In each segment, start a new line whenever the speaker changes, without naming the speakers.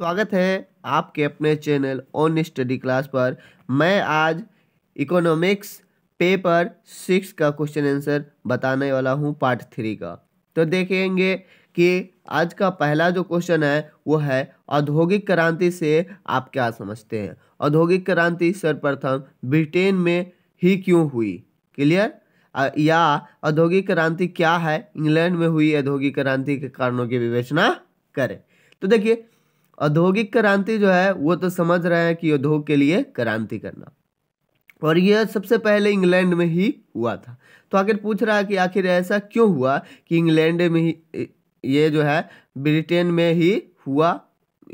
स्वागत है आपके अपने चैनल ऑन स्टडी क्लास पर मैं आज इकोनॉमिक्स पेपर सिक्स का क्वेश्चन आंसर बताने वाला हूँ पार्ट थ्री का तो देखेंगे कि आज का पहला जो क्वेश्चन है वो है औद्योगिक क्रांति से आप क्या समझते हैं औद्योगिक क्रांति सर्वप्रथम ब्रिटेन में ही क्यों हुई क्लियर या औद्योगिक क्रांति क्या है इंग्लैंड में हुई औद्योगिक क्रांति के कारणों की विवेचना करें तो देखिए औद्योगिक क्रांति जो है वो तो समझ रहे हैं कि उद्योग के लिए क्रांति करना और यह सबसे पहले इंग्लैंड में ही हुआ था तो आखिर पूछ रहा है कि आखिर ऐसा क्यों हुआ कि इंग्लैंड में ही ये जो है ब्रिटेन में ही हुआ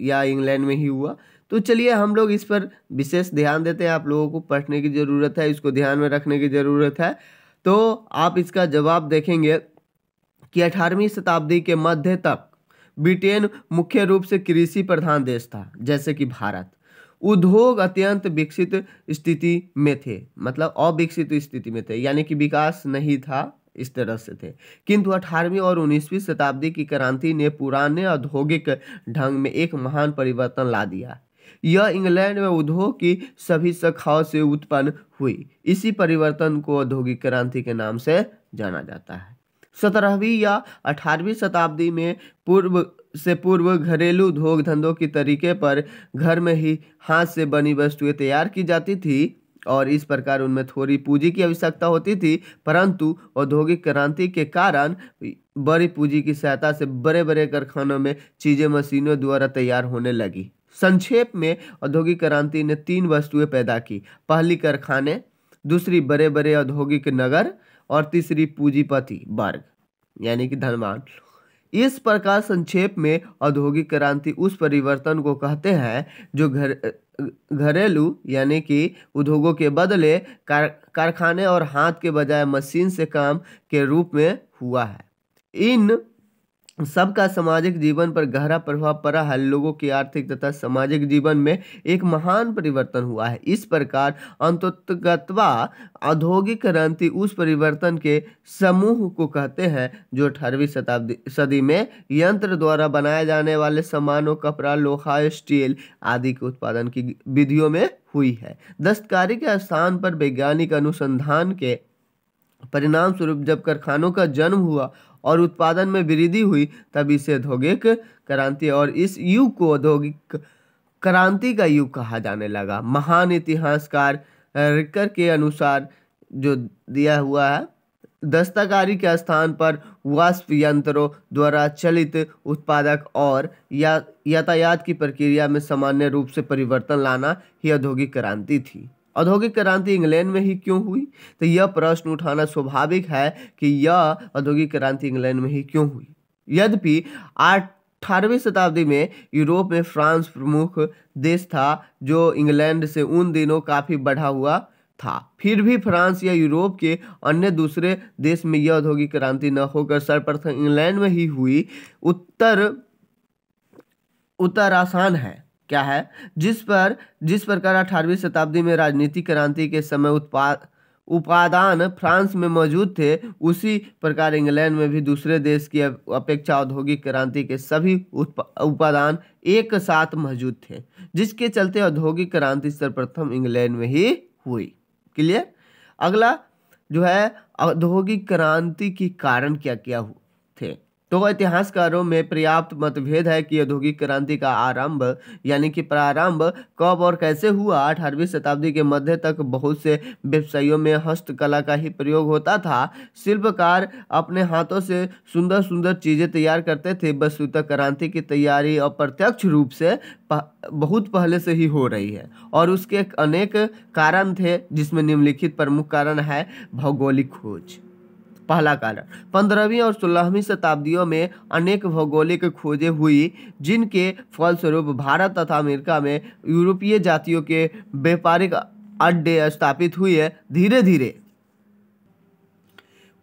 या इंग्लैंड में ही हुआ तो चलिए हम लोग इस पर विशेष ध्यान देते हैं आप लोगों को पढ़ने की ज़रूरत है इसको ध्यान में रखने की ज़रूरत है तो आप इसका जवाब देखेंगे कि अठारहवीं शताब्दी के मध्य तक ब्रिटेन मुख्य रूप से कृषि प्रधान देश था जैसे कि भारत उद्योग अत्यंत विकसित स्थिति में थे मतलब अविकसित स्थिति में थे यानी कि विकास नहीं था इस तरह से थे किंतु 18वीं और 19वीं शताब्दी की क्रांति ने पुराने औद्योगिक ढंग में एक महान परिवर्तन ला दिया यह इंग्लैंड में उद्योग की सभी शाखाओं से उत्पन्न हुई इसी परिवर्तन को औद्योगिक क्रांति के नाम से जाना जाता है सत्रहवीं या अठारहवीं शताब्दी में पूर्व से पूर्व घरेलू धोग धंधों की तरीके पर घर में ही हाथ से बनी वस्तुएं तैयार की जाती थी और इस प्रकार उनमें थोड़ी पूंजी की आवश्यकता होती थी परंतु औद्योगिक क्रांति के कारण बड़ी पूंजी की सहायता से बड़े बड़े कारखानों में चीज़ें मशीनों द्वारा तैयार होने लगी संक्षेप में औद्योगिक क्रांति ने तीन वस्तुएं पैदा की पहली कारखाने दूसरी बड़े बड़े औद्योगिक नगर और तीसरी पूंजीपति वर्ग यानी कि धनवान इस प्रकार संक्षेप में औद्योगिक क्रांति उस परिवर्तन को कहते हैं जो घर घरेलू यानी कि उद्योगों के बदले कार, कारखाने और हाथ के बजाय मशीन से काम के रूप में हुआ है इन सबका सामाजिक जीवन पर गहरा प्रभाव पड़ा है लोगों के आर्थिक तथा सामाजिक जीवन में एक महान परिवर्तन हुआ है इस प्रकार अंतत्वा औद्योगिक क्रांति उस परिवर्तन के समूह को कहते हैं जो अठारहवीं शताब्दी सदी में यंत्र द्वारा बनाए जाने वाले सामानों कपड़ा लोहा स्टील आदि के उत्पादन की विधियों में हुई है दस्तकारी के स्थान पर वैज्ञानिक अनुसंधान के परिणाम स्वरूप जब कारखानों का जन्म हुआ और उत्पादन में वृद्धि हुई तब इसे औद्योगिक क्रांति और इस युग को औद्योगिक क्रांति का युग कहा जाने लगा महान इतिहासकार रिकर के अनुसार जो दिया हुआ है दस्तकारी के स्थान पर वाष्प यंत्रों द्वारा चलित उत्पादक और या यातायात की प्रक्रिया में सामान्य रूप से परिवर्तन लाना ही औद्योगिक क्रांति थी औद्योगिक क्रांति इंग्लैंड में ही क्यों हुई तो यह प्रश्न उठाना स्वाभाविक है कि यह औद्योगिक क्रांति इंग्लैंड में ही क्यों हुई यद्यपि अठारहवीं शताब्दी में यूरोप में फ्रांस प्रमुख देश था जो इंग्लैंड से उन दिनों काफ़ी बढ़ा हुआ था फिर भी फ्रांस या यूरोप के अन्य दूसरे देश में यह औद्योगिक क्रांति न होकर सर्वप्रथम इंग्लैंड में ही हुई उत्तर उत्तर आसान है क्या है जिस पर जिस प्रकार अठारहवीं शताब्दी में राजनीतिक क्रांति के समय उत्पाद उपादान फ्रांस में मौजूद थे उसी प्रकार इंग्लैंड में भी दूसरे देश की अपेक्षा औद्योगिक क्रांति के सभी उपादान एक साथ मौजूद थे जिसके चलते औद्योगिक क्रांति सर्वप्रथम इंग्लैंड में ही हुई क्लियर अगला जो है औद्योगिक क्रांति के कारण क्या क्या थे तो इतिहासकारों में पर्याप्त मतभेद है कि औद्योगिक क्रांति का आरंभ यानी कि प्रारंभ कब और कैसे हुआ अठारहवीं शताब्दी के मध्य तक बहुत से व्यवसायों में हस्तकला का ही प्रयोग होता था शिल्पकार अपने हाथों से सुंदर सुंदर चीज़ें तैयार करते थे वस्तुतः क्रांति की तैयारी अप्रत्यक्ष रूप से पह, बहुत पहले से ही हो रही है और उसके अनेक कारण थे जिसमें निम्नलिखित प्रमुख कारण है भौगोलिक खोज पहला कारण पंद्रहवीं और सोलहवीं शताब्दियों में अनेक भौगोलिक खोजें हुई जिनके फलस्वरूप भारत तथा अमेरिका में यूरोपीय जातियों के व्यापारिक अड्डे स्थापित हुए धीरे धीरे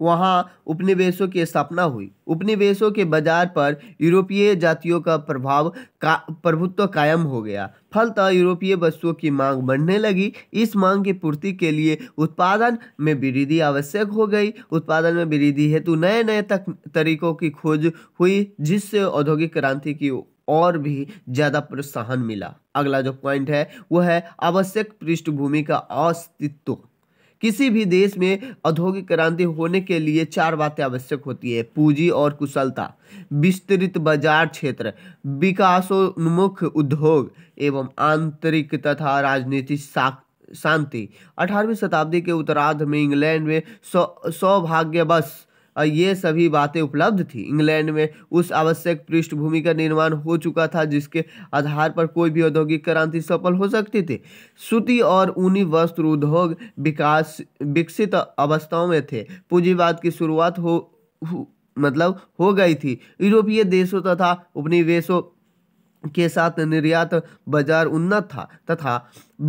वहाँ उपनिवेशों की स्थापना हुई उपनिवेशों के बाजार पर यूरोपीय जातियों का प्रभाव का प्रभुत्व कायम हो गया फलतः यूरोपीय वस्तुओं की मांग बढ़ने लगी इस मांग की पूर्ति के लिए उत्पादन में वृद्धि आवश्यक हो गई उत्पादन में वृद्धि हेतु नए नए तक तरीकों की खोज हुई जिससे औद्योगिक क्रांति की और भी ज़्यादा प्रोत्साहन मिला अगला जो पॉइंट है वह है आवश्यक पृष्ठभूमि का अस्तित्व किसी भी देश में औद्योगिक क्रांति होने के लिए चार बातें आवश्यक होती है पूंजी और कुशलता विस्तृत बाजार क्षेत्र विकासोन्मुख उद्योग एवं आंतरिक तथा राजनीतिक शांति अठारहवीं शताब्दी के उत्तरार्ध में इंग्लैंड में सौ सौभाग्यवश ये सभी बातें उपलब्ध थी इंग्लैंड में उस आवश्यक पृष्ठभूमि का निर्माण हो चुका था जिसके आधार पर कोई भी औद्योगिक क्रांति सफल हो सकती थी सूती और ऊनी वस्त्र उद्योग विकास विकसित अवस्थाओं में थे पूंजीवाद की शुरुआत हो, हो मतलब हो गई थी यूरोपीय देशों तथा उपनिवेशों के साथ निर्यात बाजार उन्नत था तथा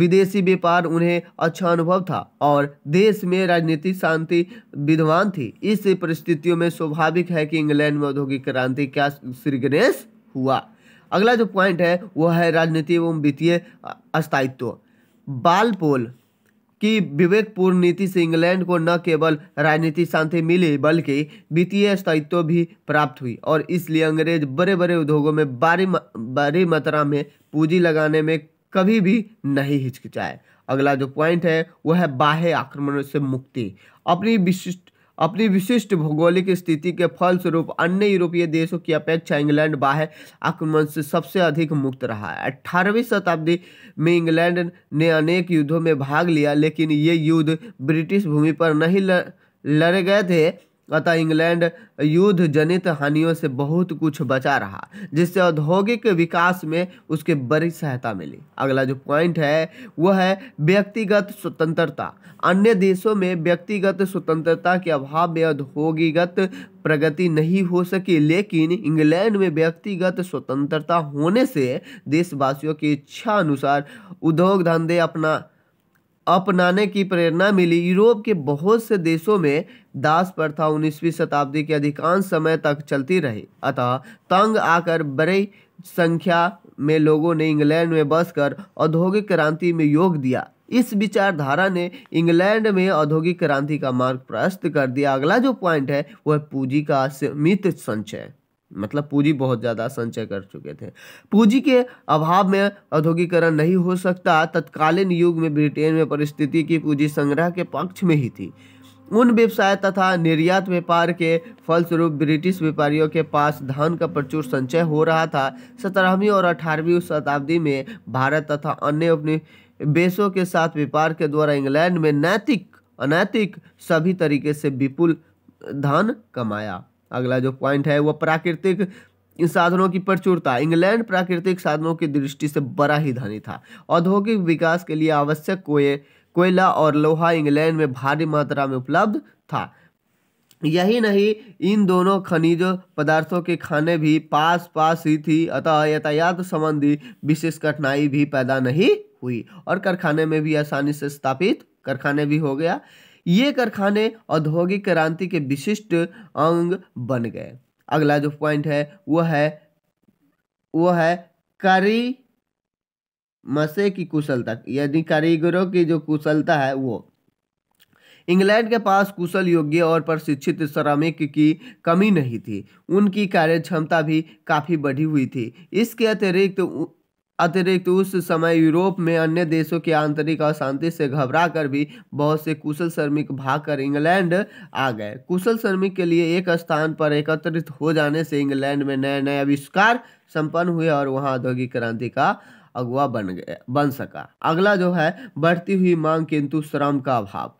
विदेशी व्यापार उन्हें अच्छा अनुभव था और देश में राजनीतिक शांति विद्वान थी इस परिस्थितियों में स्वाभाविक है कि इंग्लैंड में औद्योगिक क्रांति का श्री गणेश हुआ अगला जो पॉइंट है वह है राजनीति एवं वित्तीय अस्थायित्व बालपोल कि विवेकपूर्ण नीति से इंग्लैंड को न केवल राजनीतिक शांति मिली बल्कि वित्तीय स्थायित्व भी प्राप्त हुई और इसलिए अंग्रेज बड़े बड़े उद्योगों में बारी भारी मात्रा में पूंजी लगाने में कभी भी नहीं हिचकिचाए अगला जो पॉइंट है वह है बाह्य आक्रमणों से मुक्ति अपनी विशिष्ट अपनी विशिष्ट भौगोलिक स्थिति के फलस्वरूप अन्य यूरोपीय देशों की अपेक्षा इंग्लैंड बाह्य आक्रमण से सबसे अधिक मुक्त रहा है अठारहवीं शताब्दी में इंग्लैंड ने अनेक युद्धों में भाग लिया लेकिन ये युद्ध ब्रिटिश भूमि पर नहीं लड़े गए थे अतः इंग्लैंड युद्ध जनित हानियों से बहुत कुछ बचा रहा जिससे औद्योगिक विकास में उसके बड़ी सहायता मिली अगला जो पॉइंट है वह है व्यक्तिगत स्वतंत्रता अन्य देशों में व्यक्तिगत स्वतंत्रता के अभाव में औद्योगिकत प्रगति नहीं हो सकी लेकिन इंग्लैंड में व्यक्तिगत स्वतंत्रता होने से देशवासियों की इच्छा अनुसार उद्योग धंधे अपना अपनाने की प्रेरणा मिली यूरोप के बहुत से देशों में दास प्रथा उन्नीसवीं शताब्दी के अधिकांश समय तक चलती रही अतः तंग आकर बड़ी संख्या में लोगों ने इंग्लैंड में बसकर औद्योगिक क्रांति में योग दिया इस विचारधारा ने इंग्लैंड में औद्योगिक क्रांति का मार्ग प्रस्त कर दिया अगला जो पॉइंट है वह पूंजी का सीमित संचय मतलब पूंजी बहुत ज़्यादा संचय कर चुके थे पूंजी के अभाव में औद्योगिकरण नहीं हो सकता तत्कालीन युग में ब्रिटेन में परिस्थिति की पूंजी संग्रह के पक्ष में ही थी उन व्यवसाय तथा निर्यात व्यापार के फलस्वरूप ब्रिटिश व्यापारियों के पास धन का प्रचुर संचय हो रहा था सत्रहवीं और अठारहवीं शताब्दी में भारत तथा अन्य उपनिवेशों के साथ व्यापार के द्वारा इंग्लैंड में नैतिक अनैतिक सभी तरीके से विपुल धन कमाया अगला जो पॉइंट है वह प्राकृतिक साधनों की प्रचुरता इंग्लैंड प्राकृतिक साधनों की दृष्टि से बड़ा ही धनी था औद्योगिक विकास के लिए आवश्यक कोए कोयला और लोहा इंग्लैंड में भारी मात्रा में उपलब्ध था यही नहीं इन दोनों खनिज पदार्थों के खाने भी पास पास ही थी अतः यातायात संबंधी विशेष कठिनाई भी पैदा नहीं हुई और कारखाने में भी आसानी से स्थापित कारखाने भी हो गया ये कारखाने औद्योगिक क्रांति के विशिष्ट अंग बन गए अगला जो पॉइंट है वह है वह है करी मसे की कुशलता यानी कारीगरों की जो कुशलता है वो इंग्लैंड के पास कुशल योग्य और प्रशिक्षित श्रमिक की कमी नहीं थी उनकी कार्य क्षमता भी काफ़ी बढ़ी हुई थी इसके अतिरिक्त अतिरिक्त उस समय यूरोप में अन्य देशों की आंतरिक अशांति से घबराकर भी बहुत से कुशल श्रमिक भागकर इंग्लैंड आ गए कुशल श्रमिक के लिए एक स्थान पर एकत्रित हो जाने से इंग्लैंड में नए नए आविष्कार संपन्न हुए और वहां औद्योगिक क्रांति का अगुआ बन गया बन सका अगला जो है बढ़ती हुई मांग किंतु श्रम का अभाव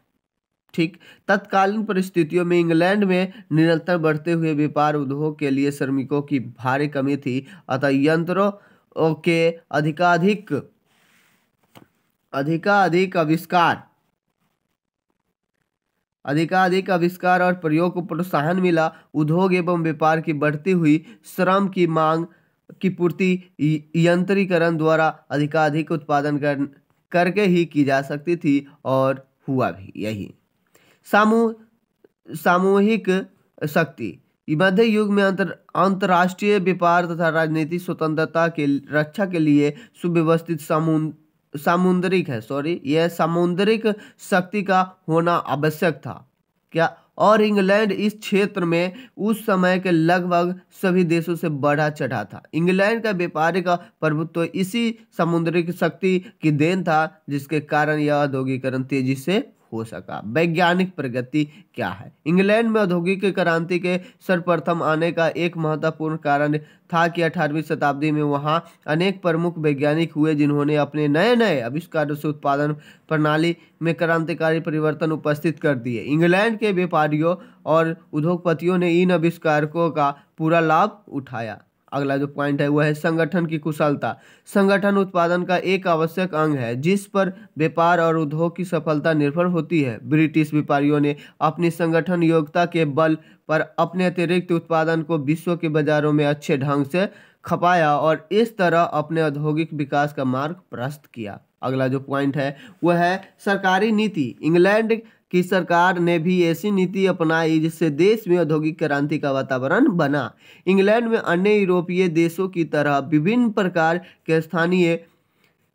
ठीक तत्कालीन परिस्थितियों में इंग्लैंड में निरंतर बढ़ते हुए व्यापार उद्योग के लिए श्रमिकों की भारी कमी थी अतः यंत्रों ओके अधिकाधिक अधिकाधिक आविष्कार अधिकाधिक आविष्कार और प्रयोग को प्रोत्साहन मिला उद्योग एवं व्यापार की बढ़ती हुई श्रम की मांग की पूर्ति यंत्रीकरण द्वारा अधिकाधिक उत्पादन कर करके ही की जा सकती थी और हुआ भी यही सामूह सामूहिक शक्ति मध्य युग में अंतर अंतर्राष्ट्रीय व्यापार तथा राजनीतिक स्वतंत्रता के रक्षा के लिए सुव्यवस्थित सामुद्रिक है सॉरी यह सामुद्रिक शक्ति का होना आवश्यक था क्या और इंग्लैंड इस क्षेत्र में उस समय के लगभग सभी देशों से बढ़ा चढ़ा था इंग्लैंड का व्यापारिक प्रभुत्व इसी समुद्री शक्ति की देन था जिसके कारण यह औद्योगिकरण तेजी से हो सका वैज्ञानिक प्रगति क्या है इंग्लैंड में औद्योगिक क्रांति के सर्वप्रथम आने का एक महत्वपूर्ण कारण था कि 18वीं शताब्दी में वहाँ अनेक प्रमुख वैज्ञानिक हुए जिन्होंने अपने नए नए आविष्कारों से उत्पादन प्रणाली में क्रांतिकारी परिवर्तन उपस्थित कर दिए इंग्लैंड के व्यापारियों और उद्योगपतियों ने इन आविष्कारकों का पूरा लाभ उठाया अगला जो पॉइंट है वह है संगठन की कुशलता संगठन उत्पादन का एक आवश्यक अंग है जिस पर व्यापार और उद्योग की सफलता निर्भर होती है ब्रिटिश व्यापारियों ने अपनी संगठन योग्यता के बल पर अपने अतिरिक्त उत्पादन को विश्व के बाजारों में अच्छे ढंग से खपाया और इस तरह अपने औद्योगिक विकास का मार्ग प्रस्त किया अगला जो पॉइंट है वह है सरकारी नीति इंग्लैंड कि सरकार ने भी ऐसी नीति अपनाई जिससे देश में औद्योगिक क्रांति का वातावरण बना इंग्लैंड में अन्य यूरोपीय देशों की तरह विभिन्न प्रकार के स्थानीय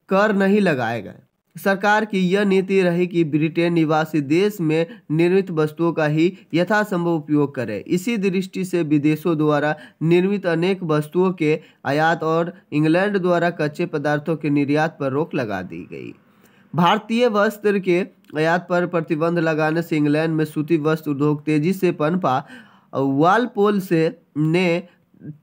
कर नहीं लगाए गए सरकार की यह नीति रही कि ब्रिटेन निवासी देश में निर्मित वस्तुओं का ही यथासंभव उपयोग करे इसी दृष्टि से विदेशों द्वारा निर्मित अनेक वस्तुओं के आयात और इंग्लैंड द्वारा कच्चे पदार्थों के निर्यात पर रोक लगा दी गई भारतीय वस्त्र के आयात पर प्रतिबंध लगाने से इंग्लैंड में सूती वस्त्र उद्योग तेजी से पनपा वालपोल से ने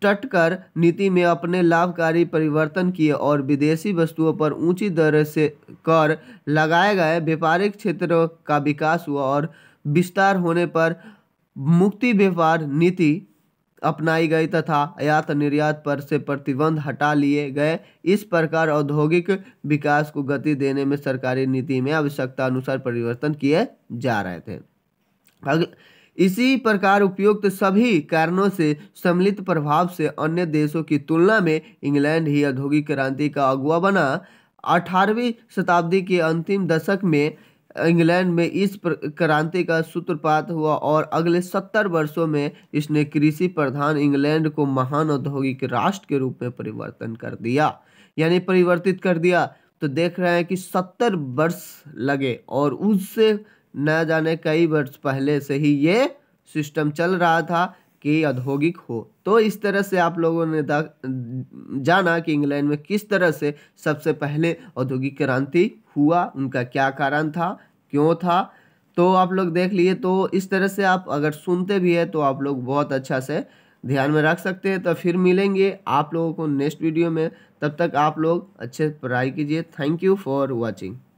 टटकर नीति में अपने लाभकारी परिवर्तन किए और विदेशी वस्तुओं पर ऊंची दर से कर लगाए गए व्यापारिक क्षेत्रों का विकास हुआ और विस्तार होने पर मुक्ति व्यापार नीति अपनाई गई तथा आयात निर्यात पर से प्रतिबंध हटा लिए गए इस प्रकार औद्योगिक विकास को गति देने में सरकारी नीति में आवश्यकता अनुसार परिवर्तन किए जा रहे थे इसी प्रकार उपयुक्त सभी कारणों से सम्मिलित प्रभाव से अन्य देशों की तुलना में इंग्लैंड ही औद्योगिक क्रांति का अगुआ बना अठारहवीं शताब्दी के अंतिम दशक में इंग्लैंड में इस क्रांति का सूत्रपात हुआ और अगले सत्तर वर्षों में इसने कृषि प्रधान इंग्लैंड को महान औद्योगिक राष्ट्र के रूप में परिवर्तन कर दिया यानी परिवर्तित कर दिया तो देख रहे हैं कि सत्तर वर्ष लगे और उससे न जाने कई वर्ष पहले से ही ये सिस्टम चल रहा था कि औद्योगिक हो तो इस तरह से आप लोगों ने जाना कि इंग्लैंड में किस तरह से सबसे पहले औद्योगिक क्रांति हुआ उनका क्या कारण था क्यों था तो आप लोग देख लिए तो इस तरह से आप अगर सुनते भी है तो आप लोग बहुत अच्छा से ध्यान में रख सकते हैं तो फिर मिलेंगे आप लोगों को नेक्स्ट वीडियो में तब तक आप लोग अच्छे पढ़ाई कीजिए थैंक यू फॉर वॉचिंग